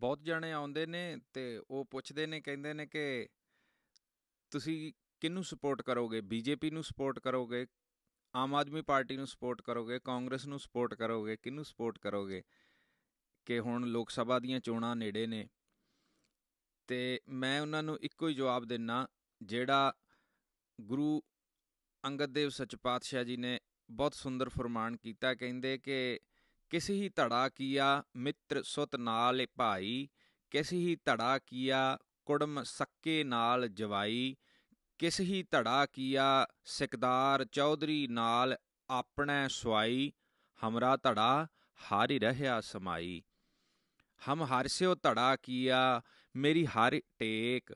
ਬਹੁਤ ਜਣੇ ਆਉਂਦੇ ਨੇ ਤੇ ਉਹ ਪੁੱਛਦੇ ਨੇ ਕਹਿੰਦੇ ਨੇ ਕਿ ਤੁਸੀਂ ਕਿਹਨੂੰ ਸਪੋਰਟ ਕਰੋਗੇ ਬੀਜੇਪੀ ਨੂੰ ਸਪੋਰਟ ਕਰੋਗੇ ਆਮ ਆਦਮੀ ਪਾਰਟੀ ਨੂੰ ਸਪੋਰਟ ਕਰੋਗੇ ਕਾਂਗਰਸ ਨੂੰ ਸਪੋਰਟ ਕਰੋਗੇ ਕਿਹਨੂੰ ਸਪੋਰਟ ਕਰੋਗੇ ਕਿ ਹੁਣ ਲੋਕ ਸਭਾ ਦੀਆਂ ਚੋਣਾਂ ਨੇੜੇ ਨੇ ਤੇ ਮੈਂ ਉਹਨਾਂ ਨੂੰ ਇੱਕੋ ਹੀ ਜਵਾਬ ਦਿੰਨਾ ਜਿਹੜਾ ਗੁਰੂ ਅੰਗਦ ਦੇਵ ਸੱਚ ਪਾਤਸ਼ਾਹ ਜੀ ਨੇ ਬਹੁਤ ਸੁੰਦਰ ਫਰਮਾਨ ਕੀਤਾ ਕਹਿੰਦੇ ਕਿ ਕਿਸੇ ਹੀ ਧੜਾ ਕੀਆ ਮਿੱਤਰ ਸੁਤ ਨਾਲ ਭਾਈ ਕਿਸੇ ਹੀ ਧੜਾ ਕੀਆ ਕੁੜਮ ਸੱਕੇ ਨਾਲ ਜਵਾਈ ਕਿਸੇ ਹੀ ਧੜਾ ਕੀਆ ਸਿਕਦਾਰ ਚੌਧਰੀ ਨਾਲ ਆਪਣੈ ਸਵਾਈ ਹਮਰਾ ਧੜਾ ਹਾਰੀ ਰਹਿਆ ਸਮਾਈ ਹਮ ਸਿਓ ਧੜਾ ਕੀਆ ਮੇਰੀ ਹਰ ਟੇਕ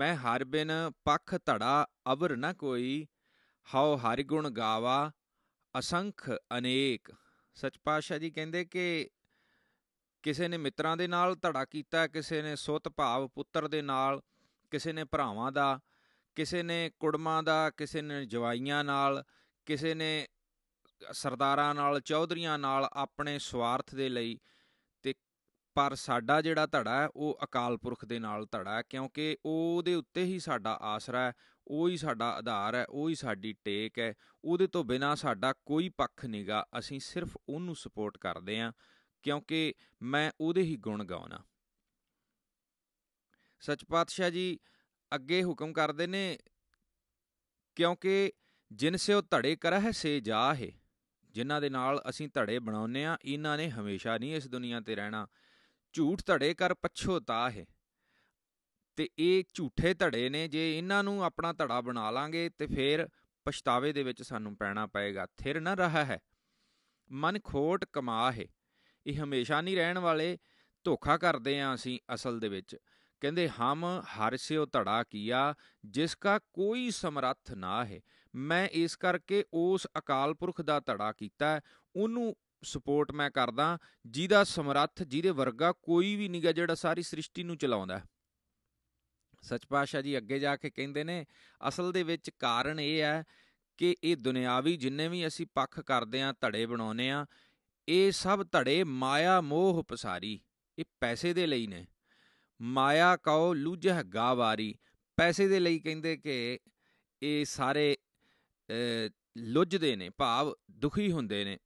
ਮੈਂ ਹਰ ਬਿਨ ਪਖ ਧੜਾ ਅਵਰ ਨ ਕੋਈ ਹਉ ਹਰਿ ਗੁਣ ਗਾਵਾ ਅਸੰਖ ਅਨੇਕ ਸੱਚ ਪਾਤਸ਼ਾਹ ਜੀ ਕਹਿੰਦੇ ਕਿ ਕਿਸੇ ਨੇ ਮਿੱਤਰਾਂ ਦੇ ਨਾਲ ਧੜਾ ਕੀਤਾ ਕਿਸੇ ਨੇ ਸੁੱਤ ਭਾਵ ਪੁੱਤਰ ਦੇ ਨਾਲ ਕਿਸੇ ਨੇ ਭਰਾਵਾਂ ਦਾ ਕਿਸੇ ਨੇ ਕੁੜਮਾਂ ਦਾ ਕਿਸੇ ਨੇ ਜਵਾਈਆਂ ਨਾਲ ਕਿਸੇ ਨੇ ਸਰਦਾਰਾਂ ਨਾਲ ਚੌਧਰੀਆਂ ਨਾਲ ਆਪਣੇ ਸਵਾਰਥ ਦੇ ਲਈ ਤੇ ਪਰ ਸਾਡਾ ਜਿਹੜਾ ਧੜਾ ਹੈ ਉਹ ਅਕਾਲ ਪੁਰਖ ਦੇ ਨਾਲ ਧੜਾ ਹੈ ਕਿਉਂਕਿ ਉਹਦੇ ਉੱਤੇ ਹੀ ਸਾਡਾ ਆਸਰਾ ਹੈ ਉਹ ਹੀ ਸਾਡਾ ਆਧਾਰ ਹੈ ਉਹ ਹੀ ਸਾਡੀ ਟੇਕ ਹੈ ਉਹਦੇ ਤੋਂ ਬਿਨਾ ਸਾਡਾ ਕੋਈ ਪੱਖ ਨਹੀਂਗਾ ਅਸੀਂ ਸਿਰਫ ਉਹਨੂੰ ਸਪੋਰਟ ਕਰਦੇ ਆ ਕਿਉਂਕਿ ਮੈਂ ਉਹਦੇ ਹੀ ਗੁਣ ਗਾਉਣਾ ਸੱਚ ਪਾਤਸ਼ਾਹ ਜੀ ਅੱਗੇ ਹੁਕਮ ਕਰਦੇ ਨੇ ਕਿਉਂਕਿ ਜਿਨ ਸੇ ਉਹ ਧੜੇ ਹੈ ਸੇ ਜਾਹੇ ਜਿਨ੍ਹਾਂ ਦੇ ਨਾਲ ਅਸੀਂ ਧੜੇ ਬਣਾਉਨੇ ਆ ਇਹਨਾਂ ਨੇ ਹਮੇਸ਼ਾ ਨਹੀਂ ਇਸ ਦੁਨੀਆ ਤੇ ਰਹਿਣਾ ਝੂਠ ਧੜੇ ਕਰ ਪਛੋਤਾ ਹੈ ਤੇ ਇਹ ਝੂਠੇ ਧੜੇ ਨੇ ਜੇ ਇਹਨਾਂ ਨੂੰ ਆਪਣਾ ਧੜਾ ਬਣਾ ਲਾਂਗੇ ਤੇ ਫੇਰ ਪਛਤਾਵੇ ਦੇ ਵਿੱਚ ਸਾਨੂੰ ਪੈਣਾ ਪਏਗਾ ਥਿਰ ਨਾ ਰਹਾ ਹੈ ਮਨ ਖੋਟ ਕਮਾ ਹੈ ਇਹ ਹਮੇਸ਼ਾ ਨਹੀਂ ਰਹਿਣ ਵਾਲੇ ਧੋਖਾ ਕਰਦੇ ਆ ਅਸੀਂ ਅਸਲ ਦੇ ਵਿੱਚ ਕਹਿੰਦੇ ਹਮ ਹਰ ਸਿਓ ਧੜਾ ਕੀਆ ਜਿਸ ਕਾ ਕੋਈ ਸਮਰੱਥ ਨਾ ਹੈ ਮੈਂ ਇਸ ਕਰਕੇ ਉਸ ਅਕਾਲ ਪੁਰਖ ਦਾ ਧੜਾ ਕੀਤਾ ਉਹਨੂੰ ਸਪੋਰਟ ਮੈਂ ਕਰਦਾ ਜਿਹਦਾ ਸਮਰੱਥ ਜਿਹਦੇ ਵਰਗਾ ਕੋਈ ਵੀ ਨਹੀਂਗਾ ਜਿਹੜਾ ਸਾਰੀ ਸ੍ਰਿਸ਼ਟੀ ਨੂੰ ਚਲਾਉਂਦਾ ਹੈ ਸੱਚ ਪਾਸ਼ਾ ਜੀ ਅੱਗੇ ਜਾ ਕੇ ਕਹਿੰਦੇ ਨੇ ਅਸਲ ਦੇ ਵਿੱਚ ਕਾਰਨ ਇਹ ਹੈ ਕਿ ਇਹ ਦੁਨਿਆਵੀ ਜਿੰਨੇ ਵੀ ਅਸੀਂ ਪੱਖ ਕਰਦੇ ਆ ਧੜੇ ਬਣਾਉਨੇ ਆ ਇਹ ਸਭ ਧੜੇ ਮਾਇਆ ਮੋਹ ਪਸਾਰੀ ਇਹ ਪੈਸੇ ਦੇ ਲਈ ਨੇ ਮਾਇਆ ਕਉ ਲੂਜਹ ਗਾਵਾਰੀ ਪੈਸੇ ਦੇ ਲਈ ਕਹਿੰਦੇ ਕਿ ਇਹ ਸਾਰੇ ਲੁੱਝਦੇ ਨੇ ਭਾਵ ਦੁਖੀ ਹੁੰਦੇ ਨੇ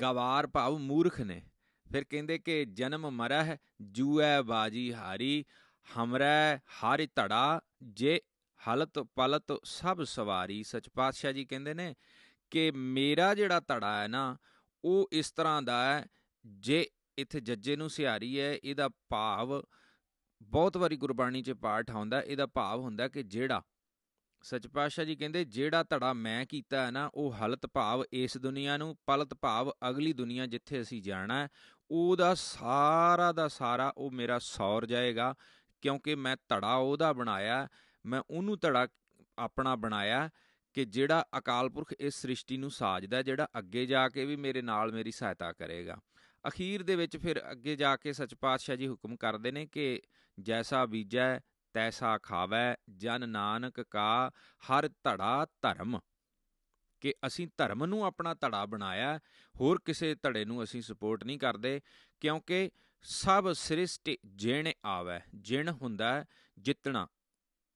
ਗਵਾਰ ਭਾਵ ਮੂਰਖ ਨੇ ਫਿਰ ਕਹਿੰਦੇ ਕਿ ਜਨਮ ਮਰਹ ਜੂਐ ਬਾਜੀ ਹਾਰੀ ਹਮਰੈ ਹਰਿ ਧੜਾ ਜੇ ਹਲਤ ਪਲਤ ਸਭ ਸਵਾਰੀ ਸਚ ਪਾਤਸ਼ਾਹ ਜੀ ਕਹਿੰਦੇ ਨੇ ਕਿ ਮੇਰਾ ਜਿਹੜਾ ਧੜਾ ਹੈ ਨਾ ਉਹ ਇਸ ਤਰ੍ਹਾਂ ਦਾ ਹੈ ਜੇ ਇੱਥੇ ਜੱਜੇ ਨੂੰ ਸਿਹਾਰੀ ਹੈ ਇਹਦਾ ਭਾਵ ਬਹੁਤ ਵਾਰੀ ਗੁਰਬਾਣੀ 'ਚ ਪਾਠ ਆਉਂਦਾ ਇਹਦਾ ਭਾਵ ਹੁੰਦਾ ਕਿ ਜਿਹੜਾ ਸਚ ਪਾਤਸ਼ਾਹ ਜੀ ਕਹਿੰਦੇ ਜਿਹੜਾ ਧੜਾ ਮੈਂ ਕੀਤਾ ਹੈ ਨਾ ਉਹ ਹਲਤ ਭਾਵ ਇਸ ਦੁਨੀਆ ਨੂੰ ਪਲਤ ਭਾਵ ਅਗਲੀ ਦੁਨੀਆ ਜਿੱਥੇ ਅਸੀਂ ਜਾਣਾ ਹੈ ਉਹਦਾ ਸਾਰਾ ਦਾ ਸਾਰਾ ਉਹ ਮੇਰਾ ਸੌਰ ਜਾਏਗਾ ਕਿਉਂਕਿ ਮੈਂ ਧੜਾ ਉਹਦਾ ਬਣਾਇਆ ਮੈਂ ਉਹਨੂੰ ਧੜਾ ਆਪਣਾ ਬਣਾਇਆ ਕਿ ਜਿਹੜਾ ਅਕਾਲ ਪੁਰਖ ਇਸ ਸ੍ਰਿਸ਼ਟੀ ਨੂੰ ਸਾਜਦਾ ਜਿਹੜਾ ਅੱਗੇ ਜਾ ਕੇ ਵੀ ਮੇਰੇ ਨਾਲ ਮੇਰੀ ਸਹਾਇਤਾ ਕਰੇਗਾ ਅਖੀਰ ਦੇ ਵਿੱਚ ਫਿਰ ਅੱਗੇ ਜਾ ਕੇ ਸੱਚ ਪਾਤਸ਼ਾਹ ਜੀ ਹੁਕਮ ਕਰਦੇ ਨੇ ਕਿ ਜੈਸਾ ਬੀਜੈ ਤੈਸਾ ਖਾਵੈ ਜਨ ਨਾਨਕ ਕਾ ਹਰ ਧੜਾ ਧਰਮ ਕਿ ਅਸੀਂ ਧਰਮ ਨੂੰ ਆਪਣਾ ਧੜਾ ਬਣਾਇਆ ਹੋਰ ਕਿਸੇ ਧੜੇ ਨੂੰ ਅਸੀਂ ਸਪੋਰਟ ਨਹੀਂ ਕਰਦੇ ਕਿਉਂਕਿ ਸਭ ਸ੍ਰਿਸ਼ਟ ਜਿਣ ਆਵੇ ਜਿਣ ਹੁੰਦਾ ਜਿੱਤਣਾ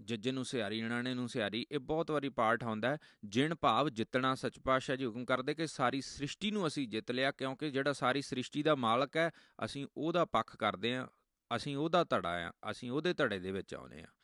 ਜੱਜੇ ਨੂੰ ਸਿਆਰੀ ਜਣਾਣੇ ਨੂੰ ਸਿਆਰੀ ਇਹ ਬਹੁਤ ਵਾਰੀ ਪਾਠ ਆਉਂਦਾ ਜਿਣ ਭਾਵ ਜਿੱਤਣਾ ਸੱਚ ਪਾਤਸ਼ਾਹ ਜੀ ਹੁਕਮ ਕਰਦੇ ਕਿ ਸਾਰੀ ਸ੍ਰਿਸ਼ਟੀ ਨੂੰ ਅਸੀਂ ਜਿੱਤ ਲਿਆ ਕਿਉਂਕਿ ਜਿਹੜਾ ਸਾਰੀ ਸ੍ਰਿਸ਼ਟੀ ਦਾ ਮਾਲਕ ਹੈ ਅਸੀਂ ਉਹਦਾ ਪੱਖ ਕਰਦੇ ਆ ਅਸੀਂ ਉਹਦਾ ਧੜਾ ਆ ਅਸੀਂ ਉਹਦੇ ਧੜੇ ਦੇ ਵਿੱਚ ਆਉਨੇ ਆ